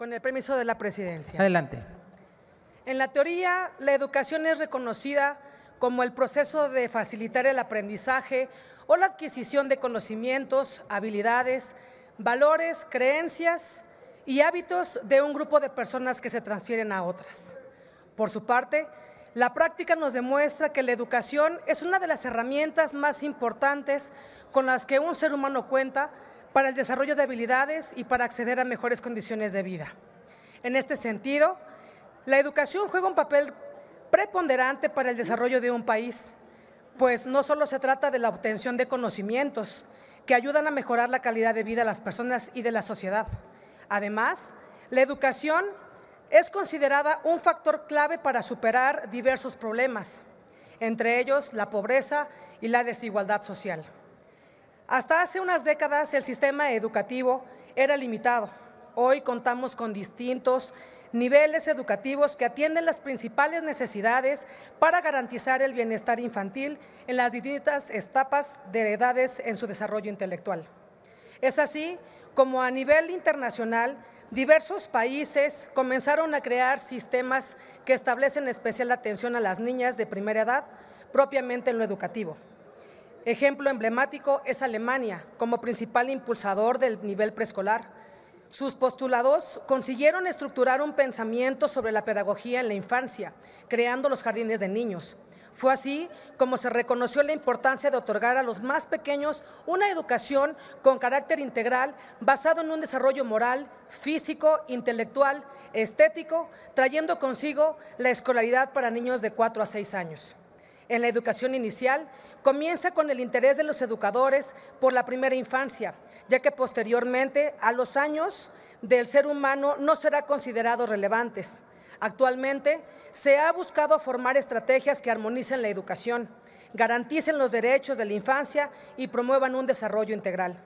Con el permiso de la presidencia. Adelante. En la teoría, la educación es reconocida como el proceso de facilitar el aprendizaje o la adquisición de conocimientos, habilidades, valores, creencias y hábitos de un grupo de personas que se transfieren a otras. Por su parte, la práctica nos demuestra que la educación es una de las herramientas más importantes con las que un ser humano cuenta para el desarrollo de habilidades y para acceder a mejores condiciones de vida. En este sentido, la educación juega un papel preponderante para el desarrollo de un país, pues no solo se trata de la obtención de conocimientos que ayudan a mejorar la calidad de vida de las personas y de la sociedad. Además, la educación es considerada un factor clave para superar diversos problemas, entre ellos la pobreza y la desigualdad social. Hasta hace unas décadas el sistema educativo era limitado. Hoy contamos con distintos niveles educativos que atienden las principales necesidades para garantizar el bienestar infantil en las distintas etapas de edades en su desarrollo intelectual. Es así como a nivel internacional diversos países comenzaron a crear sistemas que establecen especial atención a las niñas de primera edad, propiamente en lo educativo. Ejemplo emblemático es Alemania, como principal impulsador del nivel preescolar. Sus postulados consiguieron estructurar un pensamiento sobre la pedagogía en la infancia, creando los jardines de niños. Fue así como se reconoció la importancia de otorgar a los más pequeños una educación con carácter integral basado en un desarrollo moral, físico, intelectual, estético, trayendo consigo la escolaridad para niños de 4 a 6 años. En la educación inicial Comienza con el interés de los educadores por la primera infancia, ya que posteriormente a los años del ser humano no será considerado relevantes. Actualmente se ha buscado formar estrategias que armonicen la educación, garanticen los derechos de la infancia y promuevan un desarrollo integral.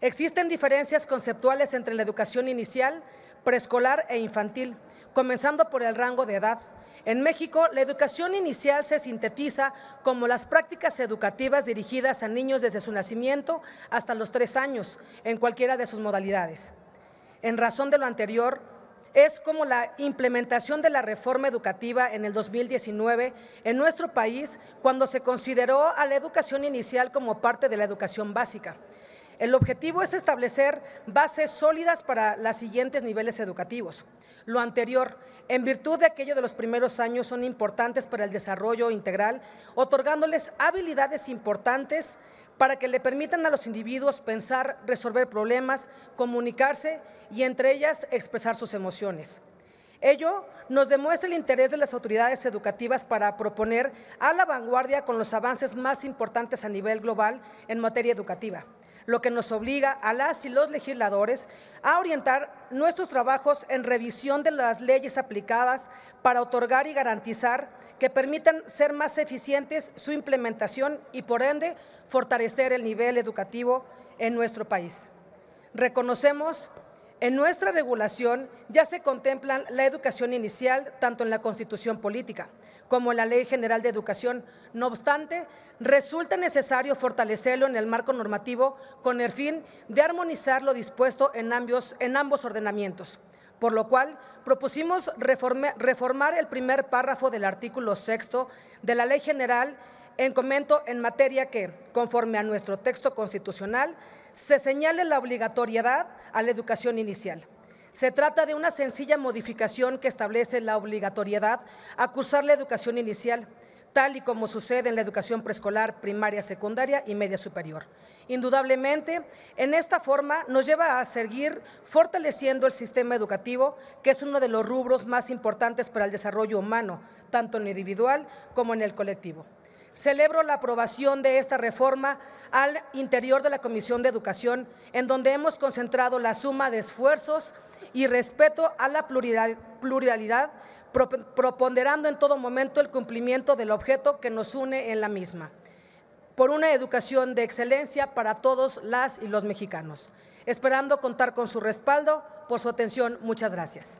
Existen diferencias conceptuales entre la educación inicial, preescolar e infantil, comenzando por el rango de edad en México, la educación inicial se sintetiza como las prácticas educativas dirigidas a niños desde su nacimiento hasta los tres años, en cualquiera de sus modalidades. En razón de lo anterior, es como la implementación de la reforma educativa en el 2019 en nuestro país cuando se consideró a la educación inicial como parte de la educación básica. El objetivo es establecer bases sólidas para los siguientes niveles educativos. Lo anterior, en virtud de aquello de los primeros años, son importantes para el desarrollo integral, otorgándoles habilidades importantes para que le permitan a los individuos pensar, resolver problemas, comunicarse y entre ellas expresar sus emociones. Ello nos demuestra el interés de las autoridades educativas para proponer a la vanguardia con los avances más importantes a nivel global en materia educativa lo que nos obliga a las y los legisladores a orientar nuestros trabajos en revisión de las leyes aplicadas para otorgar y garantizar que permitan ser más eficientes su implementación y, por ende, fortalecer el nivel educativo en nuestro país. Reconocemos en nuestra regulación ya se contemplan la educación inicial tanto en la Constitución política como la Ley General de Educación. No obstante, resulta necesario fortalecerlo en el marco normativo con el fin de armonizar lo dispuesto en ambos, en ambos ordenamientos por lo cual propusimos reformar el primer párrafo del artículo sexto de la Ley General en comento en materia que, conforme a nuestro texto constitucional, se señale la obligatoriedad a la educación inicial. Se trata de una sencilla modificación que establece la obligatoriedad a cursar la educación inicial, tal y como sucede en la educación preescolar, primaria, secundaria y media superior. Indudablemente, en esta forma nos lleva a seguir fortaleciendo el sistema educativo, que es uno de los rubros más importantes para el desarrollo humano, tanto en el individual como en el colectivo. Celebro la aprobación de esta reforma al interior de la Comisión de Educación, en donde hemos concentrado la suma de esfuerzos y respeto a la pluralidad, proponderando en todo momento el cumplimiento del objeto que nos une en la misma, por una educación de excelencia para todos las y los mexicanos. Esperando contar con su respaldo, por su atención, muchas gracias.